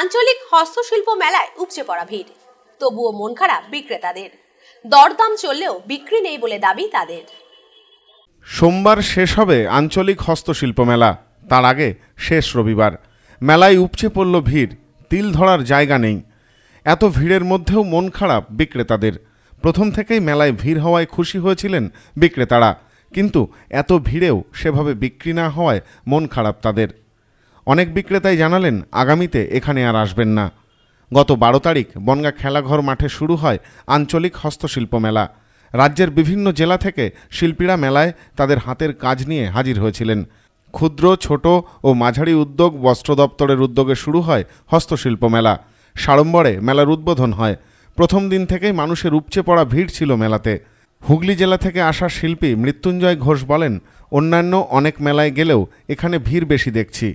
আঞ্চলিক হস্তশিল্প মেলায় উপচে পড়া ভিড় তবুও মন খারাপ বিক্রেতাদের দরদাম চললেও বিক্রি নেই বলে দাবি তাদের সোমবার শেষ হবে আঞ্চলিক হস্তশিল্প মেলা তার আগে শেষ রবিবার মেলায় উপচে পড়ল ভিড় তিল ধরার জায়গা নেই এত ভিড়ের মধ্যেও মন খারাপ বিক্রেতাদের প্রথম থেকেই মেলায় ভিড় হওয়ায় খুশি হয়েছিলেন বিক্রেতারা কিন্তু এত ভিড়েও সেভাবে বিক্রি না হওয়ায় মন খারাপ তাদের অনেক বিক্রেতাই জানালেন আগামীতে এখানে আর আসবেন না গত বারো তারিখ বনগা খেলাঘর মাঠে শুরু হয় আঞ্চলিক হস্তশিল্প মেলা রাজ্যের বিভিন্ন জেলা থেকে শিল্পীরা মেলায় তাদের হাতের কাজ নিয়ে হাজির হয়েছিলেন ক্ষুদ্র ছোট ও মাঝারি উদ্যোগ বস্ত্র দপ্তরের উদ্যোগে শুরু হয় হস্তশিল্প মেলা সাড়ম্বরে মেলার উদ্বোধন হয় প্রথম দিন থেকেই মানুষের উপচে পড়া ভিড় ছিল মেলাতে হুগলি জেলা থেকে আসা শিল্পী মৃত্যুঞ্জয় ঘোষ বলেন অন্যান্য অনেক মেলায় গেলেও এখানে ভিড় বেশি দেখছি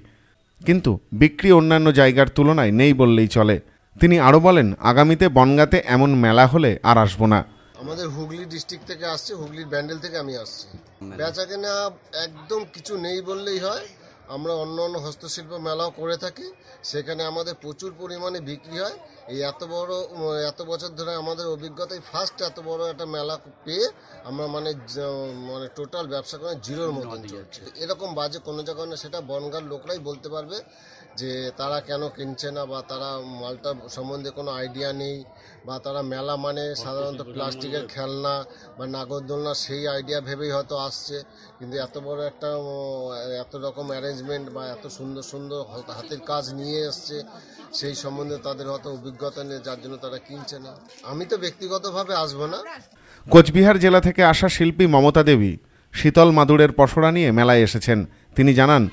কিন্তু বিক্রি অন্যান্য জায়গার তুলনায় নেই বললেই চলে তিনি আরও বলেন আগামীতে বনগাতে এমন মেলা হলে আর আসবো না আমাদের হুগলি ডিস্ট্রিক্ট থেকে আসছে হুগলির ব্যান্ডেল থেকে আমি আসছি বেচাকেনা একদম কিছু নেই বললেই হয় আমরা অন্য অন্য হস্তশিল্প মেলাও করে থাকি সেখানে আমাদের প্রচুর পরিমাণে বিক্রি হয় এই এত বড় এত বছর ধরে আমাদের অভিজ্ঞতায় ফার্স্ট এত বড় একটা মেলা পেয়ে আমরা মানে মানে টোটাল ব্যবসা করে জিরোর মতন চলছে এরকম বাজে কোনো জায়গায় না সেটা বনগার লোকরাই বলতে পারবে যে তারা কেন কিনছে না বা তারা মালটা সম্বন্ধে কোনো আইডিয়া নেই বা তারা মেলা মানে সাধারণত প্লাস্টিকের খেলনা বা নাগরদোলনা সেই আইডিয়া ভেবেই হয়তো আসছে কিন্তু এত বড় একটা এত রকম অ্যারেঞ্জ ম্যানেজমেন্ট বা এত সুন্দর সুন্দর হাতের কাজ নিয়ে এসছে সেই সম্বন্ধে তাদের হয়তো অভিজ্ঞতা নেই যার জন্য তারা কিনছে না আমি তো ব্যক্তিগতভাবে আসবো না কোচবিহার জেলা থেকে আসা শিল্পী মমতা দেবী শীতল মাদুরের পসরা নিয়ে মেলায় এসেছেন তিনি জানান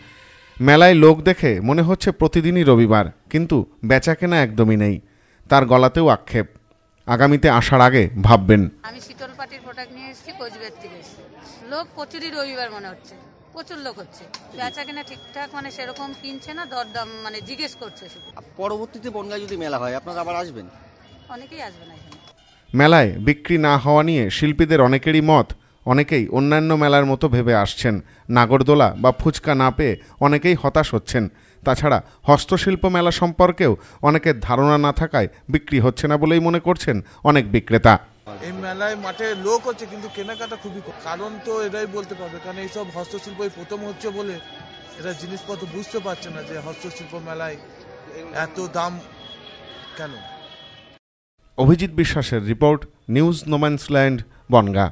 মেলায় লোক দেখে মনে হচ্ছে প্রতিদিনই রবিবার কিন্তু বেচা কেনা একদমই নেই তার গলাতেও আক্ষেপ আগামীতে আসার আগে ভাববেন আমি শীতল পাটির প্রোডাক্ট নিয়ে এসেছি কোচবিহার থেকে লোক প্রতিদিন রবিবার মনে হচ্ছে প্রচুর লোক হচ্ছে বেচা কেনা ঠিকঠাক মানে সেরকম কিনছে না দরদাম মানে জিজ্ঞেস করছে পরবর্তীতে বনগায় যদি মেলা হয় আপনারা আবার আসবেন অনেকেই আসবে মেলায় বিক্রি না হওয়া নিয়ে শিল্পীদের অনেকেরই মত অনেকেই অন্যান্য মেলার মতো ভেবে আসছেন নাগরদোলা বা ফুচকা না পেয়ে অনেকেই হতাশ হচ্ছেন তাছাড়া হস্তশিল্প মেলা সম্পর্কেও অনেকের ধারণা না থাকায় বিক্রি হচ্ছে না বলেই মনে করছেন অনেক বিক্রেতা এই মেলায় মাঠে লোক হচ্ছে কিন্তু কেনাকাটা খুবই কারণ তো এরাই বলতে পারবে কারণ এইসব হস্তশিল্প প্রথম হচ্ছে বলে এরা জিনিসপত্র বুঝতে পারছে না যে হস্তশিল্প মেলায় এত দাম কেন অভিজিৎ বিশ্বাসের রিপোর্ট নিউজ নোম্যান্সল্যান্ড বনগাঁ